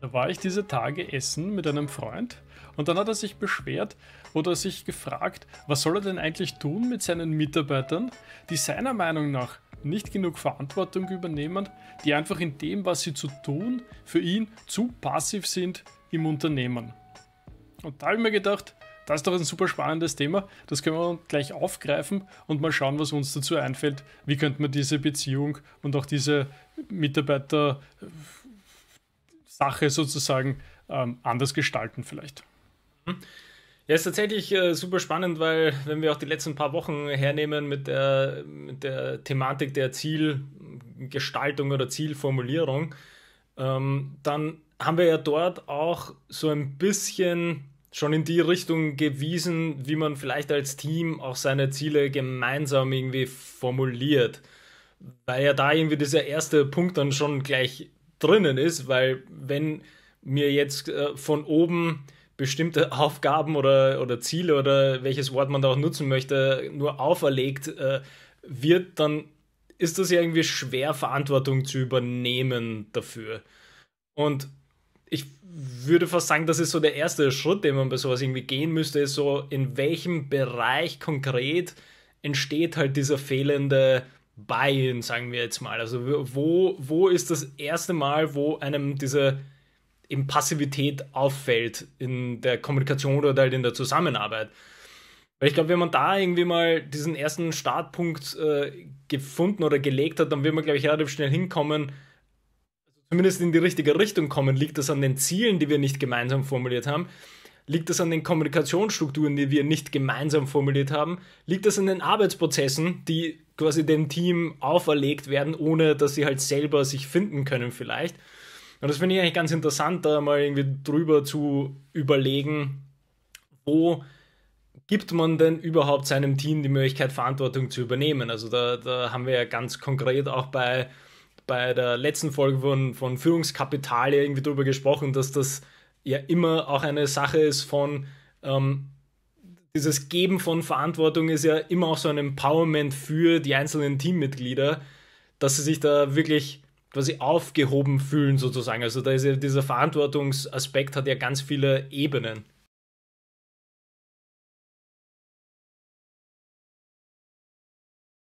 Da war ich diese Tage essen mit einem Freund und dann hat er sich beschwert oder sich gefragt, was soll er denn eigentlich tun mit seinen Mitarbeitern, die seiner Meinung nach nicht genug Verantwortung übernehmen, die einfach in dem, was sie zu tun, für ihn zu passiv sind im Unternehmen. Und da habe ich mir gedacht, das ist doch ein super spannendes Thema, das können wir gleich aufgreifen und mal schauen, was uns dazu einfällt. Wie könnte man diese Beziehung und auch diese Mitarbeiter äh, Sache sozusagen ähm, anders gestalten vielleicht. Ja, ist tatsächlich äh, super spannend, weil wenn wir auch die letzten paar Wochen hernehmen mit der, mit der Thematik der Zielgestaltung oder Zielformulierung, ähm, dann haben wir ja dort auch so ein bisschen schon in die Richtung gewiesen, wie man vielleicht als Team auch seine Ziele gemeinsam irgendwie formuliert. Weil ja da irgendwie dieser erste Punkt dann schon gleich drinnen ist, weil wenn mir jetzt äh, von oben bestimmte Aufgaben oder, oder Ziele oder welches Wort man da auch nutzen möchte, nur auferlegt äh, wird, dann ist das ja irgendwie schwer, Verantwortung zu übernehmen dafür. Und ich würde fast sagen, das ist so der erste Schritt, den man bei sowas irgendwie gehen müsste, ist so, in welchem Bereich konkret entsteht halt dieser fehlende Bayern, sagen wir jetzt mal. Also wo, wo ist das erste Mal, wo einem diese eben Passivität auffällt in der Kommunikation oder halt in der Zusammenarbeit? Weil ich glaube, wenn man da irgendwie mal diesen ersten Startpunkt äh, gefunden oder gelegt hat, dann wird man, glaube ich, relativ schnell hinkommen, also zumindest in die richtige Richtung kommen. Liegt das an den Zielen, die wir nicht gemeinsam formuliert haben? Liegt das an den Kommunikationsstrukturen, die wir nicht gemeinsam formuliert haben? Liegt das an den Arbeitsprozessen, die quasi dem Team auferlegt werden, ohne dass sie halt selber sich finden können vielleicht. Und das finde ich eigentlich ganz interessant, da mal irgendwie drüber zu überlegen, wo gibt man denn überhaupt seinem Team die Möglichkeit, Verantwortung zu übernehmen? Also da, da haben wir ja ganz konkret auch bei, bei der letzten Folge von, von Führungskapital irgendwie drüber gesprochen, dass das ja immer auch eine Sache ist von, ähm, dieses Geben von Verantwortung ist ja immer auch so ein Empowerment für die einzelnen Teammitglieder, dass sie sich da wirklich quasi aufgehoben fühlen sozusagen. Also da ist ja dieser Verantwortungsaspekt hat ja ganz viele Ebenen.